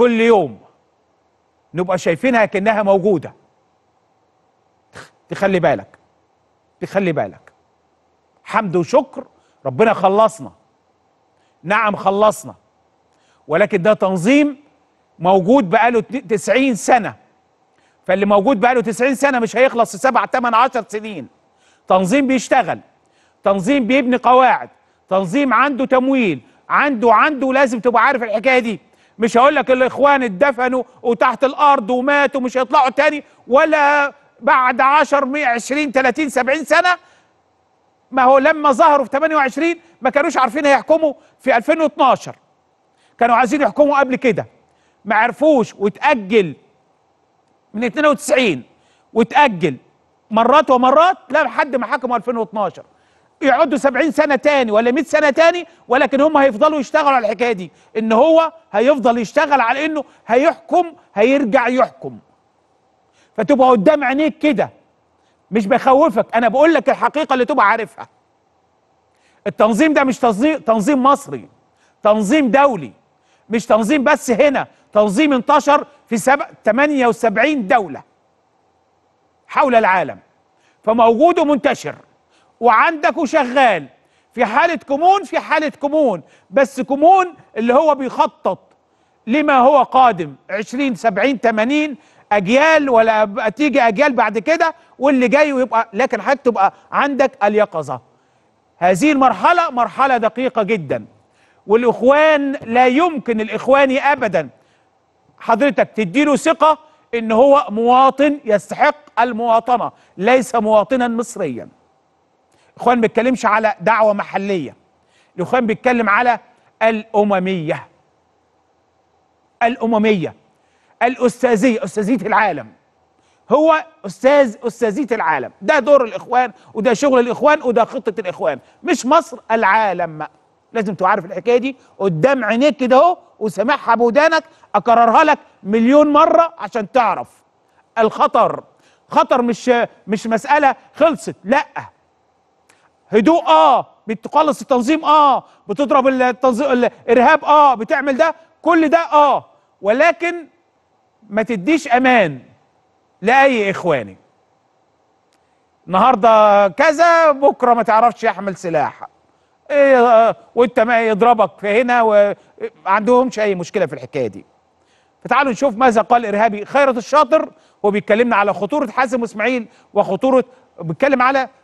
كل يوم نبقى شايفينها كأنها موجودة تخلي بالك تخلي بالك حمد وشكر ربنا خلصنا نعم خلصنا ولكن ده تنظيم موجود بقاله 90 سنة فاللي موجود بقاله 90 سنة مش هيخلص في 7 8 10 سنين تنظيم بيشتغل تنظيم بيبني قواعد تنظيم عنده تمويل عنده عنده لازم تبقى عارف الحكاية دي مش هقول لك الاخوان اتدفنوا وتحت الارض وماتوا مش هيطلعوا تاني ولا بعد 10 20 30 70 سنه ما هو لما ظهروا في 28 ما كانوش عارفين هيحكموا في 2012 كانوا عايزين يحكموا قبل كده ما عرفوش وتأجل من 92 وتأجل مرات ومرات لا لحد ما حكموا 2012 يقعدوا 70 سنه تاني ولا 100 سنه تاني ولكن هم هيفضلوا يشتغلوا على الحكايه دي ان هو هيفضل يشتغل على انه هيحكم هيرجع يحكم فتبقى قدام عينيك كده مش بخوفك انا بقول لك الحقيقه اللي تبقى عارفها التنظيم ده مش تنظيم تنظيم مصري تنظيم دولي مش تنظيم بس هنا تنظيم انتشر في سب... 78 دوله حول العالم فموجود ومنتشر وعندك وشغال في حالة كومون في حالة كومون بس كومون اللي هو بيخطط لما هو قادم 20 70 80 أجيال ولا تيجي أجيال بعد كده واللي جاي ويبقى لكن حتى تبقى عندك اليقظة هذه المرحلة مرحلة دقيقة جدا والإخوان لا يمكن الإخواني أبدا حضرتك تديله ثقة إن هو مواطن يستحق المواطنة ليس مواطنا مصريا الاخوان ما بيتكلمش على دعوه محليه الاخوان بيتكلم على الامميه الامميه الاستاذيه استاذيه العالم هو استاذ استاذيه العالم ده دور الاخوان وده شغل الاخوان وده خطه الاخوان مش مصر العالم لازم تبقى عارف الحكايه دي قدام عينيك كده اهو وسامعها بودانك اكررها لك مليون مره عشان تعرف الخطر خطر مش مش مساله خلصت لا هدوء اه بتقلص التنظيم اه بتضرب التنظيم الارهاب اه بتعمل ده كل ده اه ولكن ما تديش امان لاي اخواني النهارده كذا بكره ما تعرفش يحمل سلاح إيه آه، وانت ما يضربك في هنا وما عندهمش اي مشكله في الحكايه دي فتعالوا نشوف ماذا قال ارهابي خيرت الشاطر هو بيتكلمنا على خطوره حازم اسماعيل وخطوره بيتكلم على